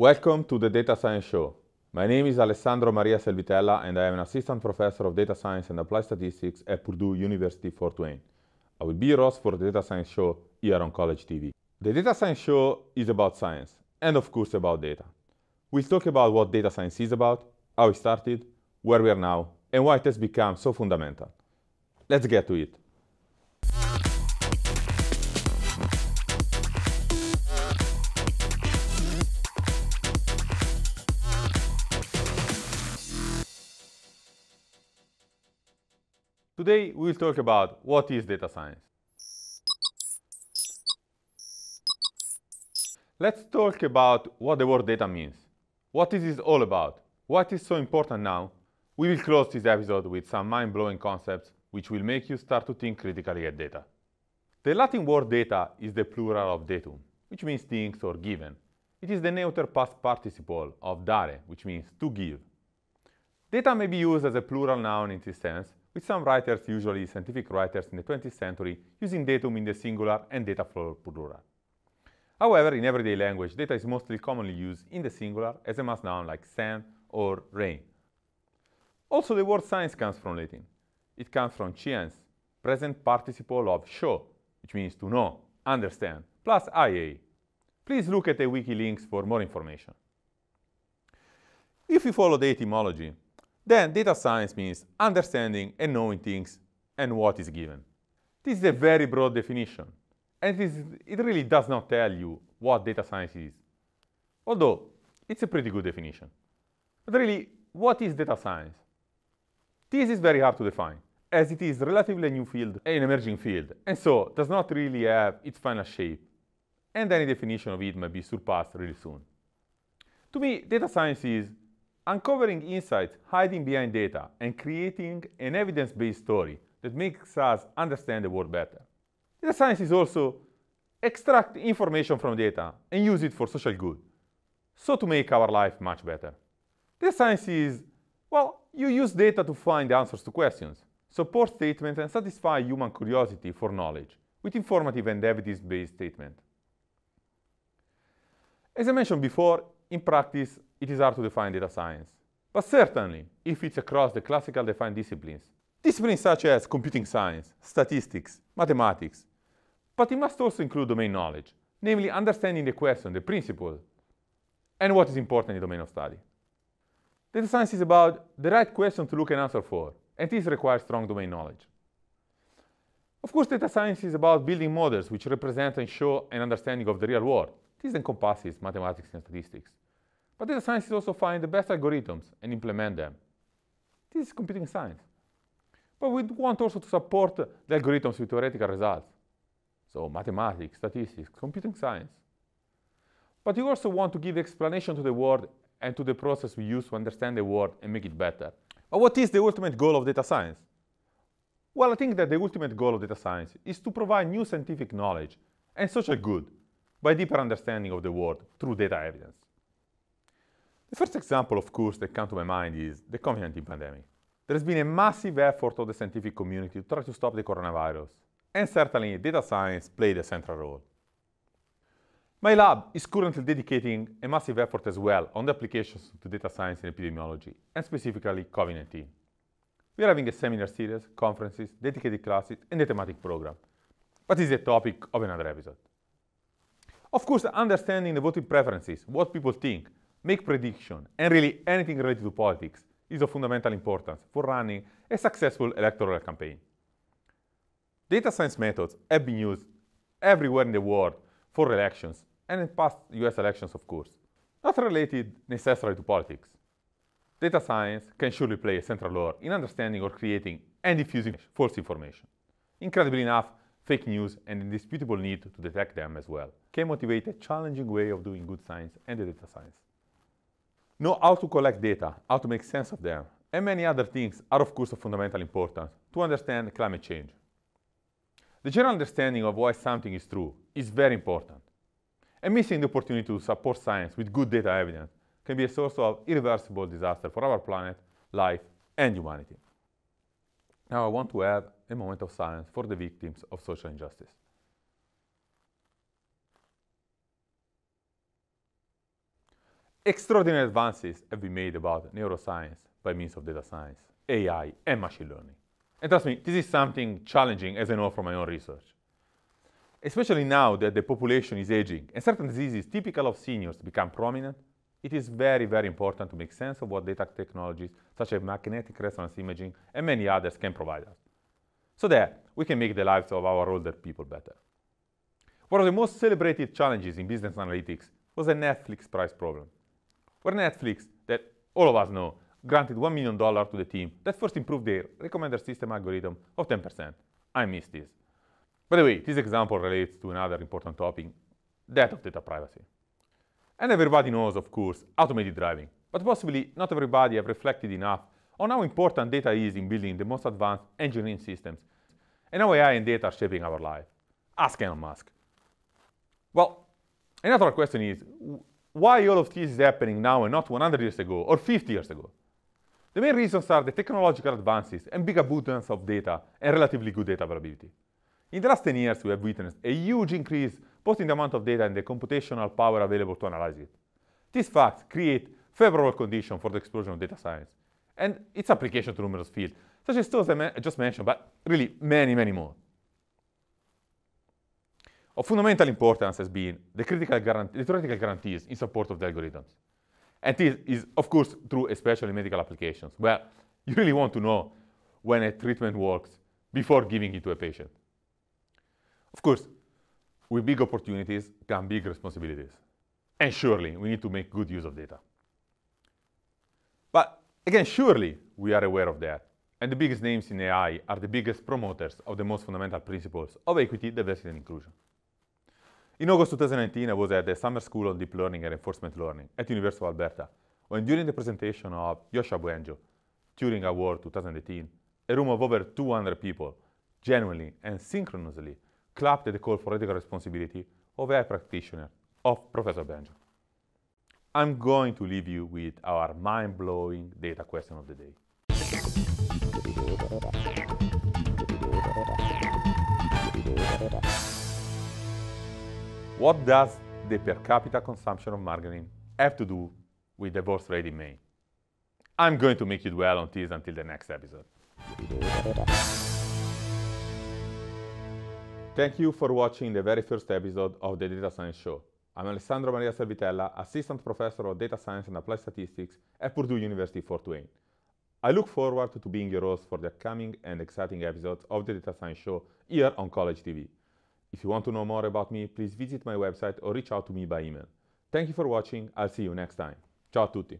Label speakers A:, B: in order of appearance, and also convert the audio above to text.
A: Welcome to the Data Science Show. My name is Alessandro Maria Selvitella and I am an Assistant Professor of Data Science and Applied Statistics at Purdue University Fort Wayne. I will be your host for the Data Science Show here on College TV. The Data Science Show is about science and of course about data. We'll talk about what data science is about, how it started, where we are now, and why it has become so fundamental. Let's get to it. Today we will talk about what is data science. Let's talk about what the word data means. What is it all about? What is so important now? We will close this episode with some mind-blowing concepts which will make you start to think critically at data. The Latin word data is the plural of datum, which means things or given. It is the neuter past participle of dare, which means to give. Data may be used as a plural noun in this sense, with some writers, usually scientific writers in the 20th century, using datum in the singular and data for plural. However, in everyday language, data is mostly commonly used in the singular as a mass noun like sand or rain. Also, the word science comes from Latin. It comes from science, present participle of show, which means to know, understand, plus IA. Please look at the wiki links for more information. If we follow the etymology, then data science means understanding and knowing things and what is given. This is a very broad definition, and it, is, it really does not tell you what data science is. Although, it's a pretty good definition. But really, what is data science? This is very hard to define, as it is relatively a new field, an emerging field, and so does not really have its final shape, and any definition of it may be surpassed really soon. To me, data science is Uncovering insights hiding behind data and creating an evidence-based story that makes us understand the world better. Data science is also extract information from data and use it for social good, so to make our life much better. Data science is, well, you use data to find answers to questions, support statements and satisfy human curiosity for knowledge with informative and evidence-based statement. As I mentioned before, in practice, it is hard to define data science. But certainly, if it's across the classical defined disciplines, disciplines such as computing science, statistics, mathematics, but it must also include domain knowledge, namely understanding the question, the principle, and what is important in the domain of study. Data science is about the right question to look and answer for, and this requires strong domain knowledge. Of course, data science is about building models which represent and show an understanding of the real world. This encompasses mathematics and statistics. But data scientists also find the best algorithms and implement them. This is computing science. But we want also to support the algorithms with theoretical results. So mathematics, statistics, computing science. But you also want to give explanation to the world and to the process we use to understand the world and make it better. But what is the ultimate goal of data science? Well, I think that the ultimate goal of data science is to provide new scientific knowledge and social good by deeper understanding of the world through data evidence. The first example, of course, that comes to my mind is the COVID-19 pandemic. There has been a massive effort of the scientific community to try to stop the coronavirus, and certainly data science played a central role. My lab is currently dedicating a massive effort as well on the applications to data science and epidemiology, and specifically COVID-19. We are having a seminar series, conferences, dedicated classes, and a thematic program. But is a topic of another episode. Of course, understanding the voting preferences, what people think, make prediction, and really anything related to politics is of fundamental importance for running a successful electoral campaign. Data science methods have been used everywhere in the world for elections, and in past US elections, of course, not related necessarily to politics. Data science can surely play a central role in understanding or creating and diffusing false information. Incredibly enough, fake news and indisputable need to detect them as well can motivate a challenging way of doing good science and data science know how to collect data, how to make sense of them, and many other things are of course of fundamental importance to understand climate change. The general understanding of why something is true is very important, and missing the opportunity to support science with good data evidence can be a source of irreversible disaster for our planet, life, and humanity. Now I want to have a moment of silence for the victims of social injustice. extraordinary advances have been made about neuroscience by means of data science, AI, and machine learning. And trust me, this is something challenging as I know from my own research. Especially now that the population is aging and certain diseases typical of seniors become prominent, it is very, very important to make sense of what data technologies such as magnetic resonance imaging and many others can provide us, so that we can make the lives of our older people better. One of the most celebrated challenges in business analytics was the Netflix price problem or Netflix that all of us know granted $1 million to the team that first improved their recommender system algorithm of 10%. I missed this. By the way, this example relates to another important topic, that of data privacy. And everybody knows, of course, automated driving, but possibly not everybody have reflected enough on how important data is in building the most advanced engineering systems, and how AI and data are shaping our life. Ask Elon Musk. Well, another question is, why all of this is happening now and not 100 years ago or 50 years ago. The main reasons are the technological advances and big abundance of data and relatively good data availability. In the last 10 years, we have witnessed a huge increase both in the amount of data and the computational power available to analyze it. These facts create favorable conditions for the explosion of data science and its application to numerous fields, such as those I, I just mentioned, but really many, many more. Of fundamental importance has been the, critical the theoretical guarantees in support of the algorithms. And this is, of course, true especially in medical applications, where you really want to know when a treatment works before giving it to a patient. Of course, with big opportunities come big responsibilities. And surely, we need to make good use of data. But again, surely, we are aware of that. And the biggest names in AI are the biggest promoters of the most fundamental principles of equity, diversity, and inclusion. In August 2019, I was at the Summer School on Deep Learning and Reinforcement Learning at University of Alberta, when during the presentation of Yosha Buenjo, Turing Award 2018, a room of over 200 people genuinely and synchronously clapped at the call for ethical responsibility of a practitioner of Professor Benjo. I'm going to leave you with our mind-blowing data question of the day. What does the per capita consumption of margarine have to do with the birth rate in Maine? I'm going to make you dwell on this until the next episode. Thank you for watching the very first episode of the Data Science Show. I'm Alessandro Maria Servitella, Assistant Professor of Data Science and Applied Statistics at Purdue University Fort Wayne. I look forward to being your host for the upcoming and exciting episodes of the Data Science Show here on College TV. If you want to know more about me, please visit my website or reach out to me by email. Thank you for watching. I'll see you next time. Ciao a tutti.